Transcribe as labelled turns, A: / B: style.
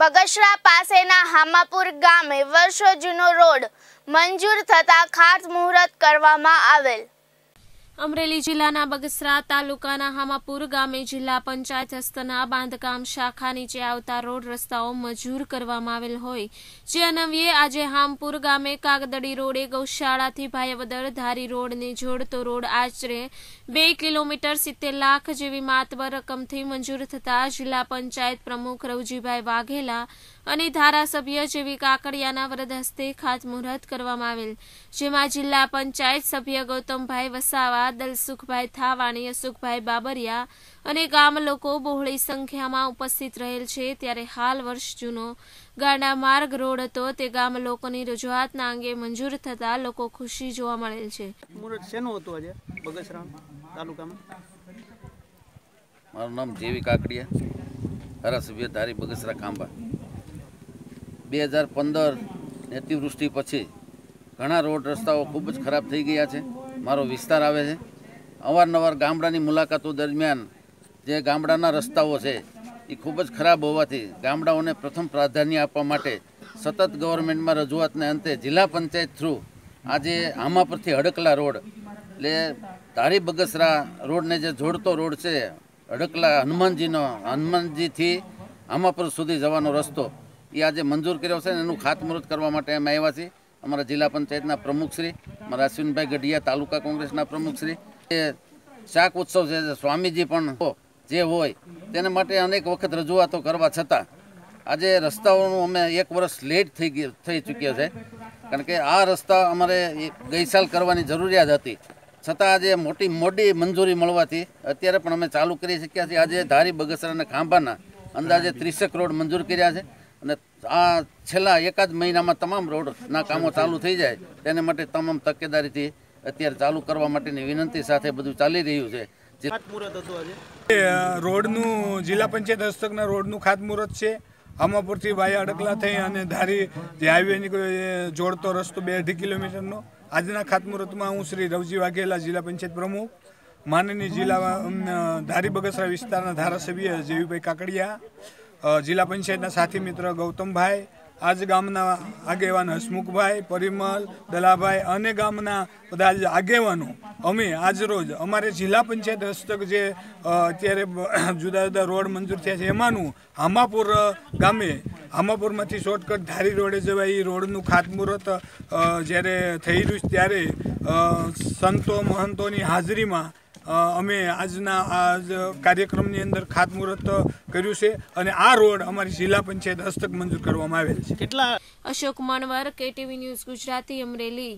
A: બગસરા પાસેના હામાપુર ગામે વર્ષો જૂનો રોડ મંજૂર થતાં ખાસ મુહૂર્ત કરવામાં આવેલ અમરેલી જિલ્લાના બગસરા તાલુકાના હામાપુર ગામે જિલ્લા પંચાયત હસ્તના બાંધકામ શાખા નીચે આવતા રોડ રસ્તાઓ મજૂર કરવામાં આવેલ હોય જે અનવ્યે આજે હામપુર ગામે કાગદડી રોડે ગૌશાળાથી ભાયવદર ધારી રોડને જોડતો રોડ આશરે બે કિલોમીટર સિત્તેર લાખ જેવી માતબર રકમથી મંજૂર થતાં જિલ્લા પંચાયત પ્રમુખ રવજીભાઈ વાઘેલા અને ધારાસભ્ય જેવી કાકડિયાના વરદ હસ્તે ખાતમુહૂર્ત કરવામાં આવેલ જેમાં જિલ્લા પંચાયત સભ્ય ગૌતમભાઈ વસાવા બાદલ સુખભાઈ થાવાણી સુખભાઈ બાબરિયા અને ગામ લોકો બહોળી સંખ્યામાં ઉપસ્થિત રહેલ છે ત્યારે હાલ વર્ષ જૂનો ગાંડા માર્ગ રોડ હતો તે ગામ લોકોની રજૂઆતના અંગે મંજૂર થતા લોકો ખુશી જોવા મળેલ છે
B: મારું નામ જેવી કાકડિયા ધારાસભ્ય ધારી બગસરા કાંબા બે હજાર પંદર અતિવૃષ્ટિ પછી ઘણા રોડ રસ્તાઓ ખૂબ જ ખરાબ થઈ ગયા છે મારો વિસ્તાર આવે છે અવારનવાર ગામડાની મુલાકાતો દરમિયાન જે ગામડાના રસ્તાઓ છે એ ખૂબ જ ખરાબ હોવાથી ગામડાઓને પ્રથમ પ્રાધાન્ય આપવા માટે સતત ગવર્મેન્ટમાં રજૂઆતને અંતે જિલ્લા પંચાયત થ્રુ આજે આમા પરથી હડકલા રોડ એટલે ધારી બગસરા રોડને જે જોડતો રોડ છે અડકલા હનુમાનજીનો હનુમાનજીથી આમાપુર સુધી જવાનો રસ્તો એ આજે મંજૂર કર્યો છે અને એનું ખાતમુહૂર્ત કરવા માટે અમે આવ્યા છીએ અમારા જિલ્લા પંચાયતના પ્રમુખશ્રી મારા અશ્વિનભાઈ ગઢિયા તાલુકા કોંગ્રેસના પ્રમુખશ્રી એ શાક ઉત્સવ છે સ્વામીજી પણ જે હોય તેના માટે અનેક વખત રજૂઆતો કરવા છતાં આજે રસ્તાઓનું અમે એક વર્ષ લેટ થઈ ગયું થઈ ચૂક્યો છે કારણ કે આ રસ્તા અમારે ગઈ સાલ કરવાની જરૂરિયાત હતી છતાં આજે મોટી મોટી મંજૂરી મળવાથી અત્યારે પણ અમે ચાલુ કરી શક્યા છીએ આજે ધારી બગસરા અને ખાંભાના અંદાજે ત્રીસેક કરોડ મંજૂર કર્યા છે અને આ છેલ્લા એકાદ મહિનામાં તમામ રોડના કામો ચાલુ થઈ જાય તેને માટે તમામ તકેદારીથી અત્યારે ચાલુ કરવા માટેની વિનંતી સાથે બધું ચાલી રહ્યું છે
C: રોડનું જિલ્લા પંચાયત હસ્તકના રોડનું ખાતમુહૂર્ત છે આમાપુરથી વાયા અડકલા થઈ અને ધારી જે હાઈવેની જોડતો રસ્તો બે અઢી કિલોમીટરનો આજના ખાતમુહૂર્તમાં હું શ્રી રવજી વાઘેલા જિલ્લા પંચાયત પ્રમુખ માનની જિલ્લા ધારી બગસરા વિસ્તારના ધારાસભ્ય જેવીભાઈ કાકડિયા જિલ્લા પંચાયતના સાથી મિત્ર ગૌતમભાઈ આજ ગામના આગેવાન હસમુખભાઈ પરિમલ દલાભાઈ અને ગામના બધા આગેવાનો અમે આજરોજ અમારે જિલ્લા પંચાયત હસ્તક જે અત્યારે જુદા જુદા રોડ મંજૂર થયા છે એમાંનું હામાપુર ગામે હામાપુરમાંથી શોર્ટકટ ધારી રોડે જવાય એ રોડનું ખાતમુહૂર્ત જ્યારે થઈ રહ્યું ત્યારે સંતો મહંતોની હાજરીમાં અમે આજના આ કાર્યક્રમની અંદર ખાતમુહૂર્ત કર્યું છે અને આ રોડ અમારી જિલ્લા પંચાયત હસ્તક મંજૂર કરવામાં આવેલ છે
A: કેટલા અશોક માનવર કેટીવી ન્યૂઝ ગુજરાતી અમરેલી